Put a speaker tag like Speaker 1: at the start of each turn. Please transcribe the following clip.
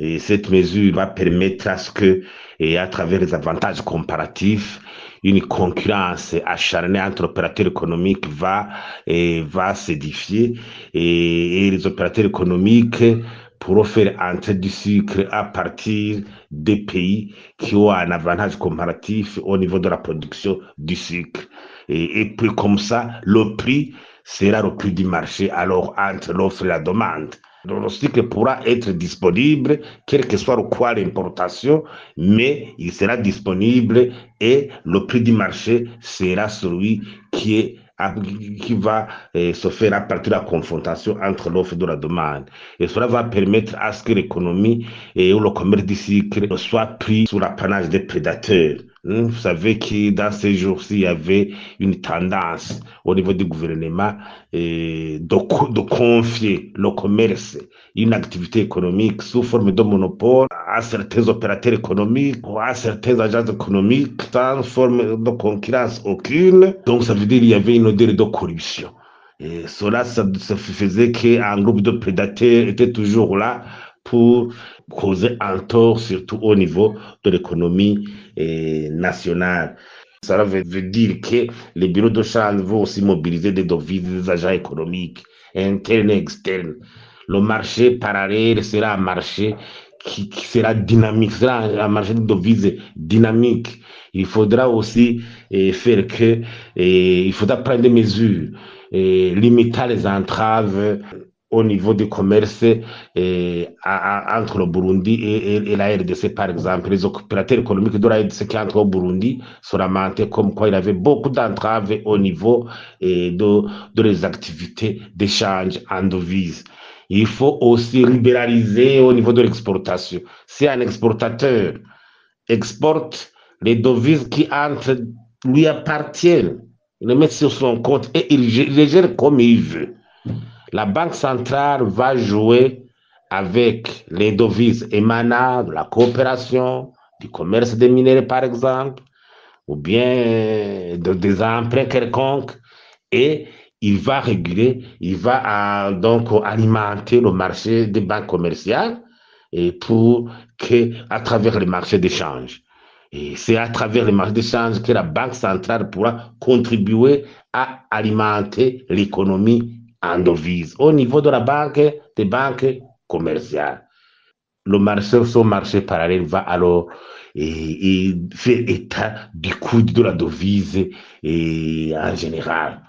Speaker 1: Et cette mesure va permettre à ce que, et à travers les avantages comparatifs, une concurrence acharnée entre opérateurs économiques va, va s'édifier et, les opérateurs économiques pourront faire entrer du sucre à partir des pays qui ont un avantage comparatif au niveau de la production du sucre. Et, et puis comme ça, le prix sera le prix du marché, alors entre l'offre et la demande. Le cycle pourra être disponible, quel que soit le quoi l'importation, mais il sera disponible et le prix du marché sera celui qui qui va euh, se faire à partir de la confrontation entre l'offre et la demande. Et cela va permettre à ce que l'économie et le commerce du cycle soit pris sous l'apanage des prédateurs. Vous savez que dans ces jours-ci, il y avait une tendance au niveau du gouvernement de, confier le commerce, une activité économique sous forme de monopole à certains opérateurs économiques ou à certains agents économiques sans forme de concurrence aucune. Donc, ça veut dire qu'il y avait une odeur de corruption. Et cela, ça, ça faisait qu'un groupe de prédateurs était toujours là pour causer un tort, surtout au niveau de l'économie eh, nationale. Cela veut, dire que les bureaux de change vont aussi mobiliser des devises des agents économiques, internes et externes. Le marché parallèle sera un marché qui, sera dynamique, sera un marché de devises dynamique. Il faudra aussi eh, faire que, et eh, il faudra prendre des mesures, et limiter les entraves au niveau du commerce eh, entre le Burundi et, la RDC, par exemple. Les opérateurs économiques de la RDC qui entrent au Burundi sont lamentés comme quoi il avait beaucoup d'entraves au niveau eh, de, de les activités d'échange en devises. Il faut aussi libéraliser au niveau de l'exportation. Si un exportateur exporte les devises qui entrent, lui appartiennent, il les met sur son compte et il les gère comme il veut. La Banque centrale va jouer avec les devises émanant de la coopération, du commerce des minerais par exemple, ou bien euh, des emprunts quelconques, et il va réguler, il va euh, donc alimenter le marché des banques commerciales et pour que, à travers les marchés d'échange. Et c'est à travers les marchés d'échange que la Banque centrale pourra contribuer à alimenter l'économie hanno visto au niveau de la banca des banques commerciales. Le marché, son marché parallèle va alors e, et fait di du de la devise et en général.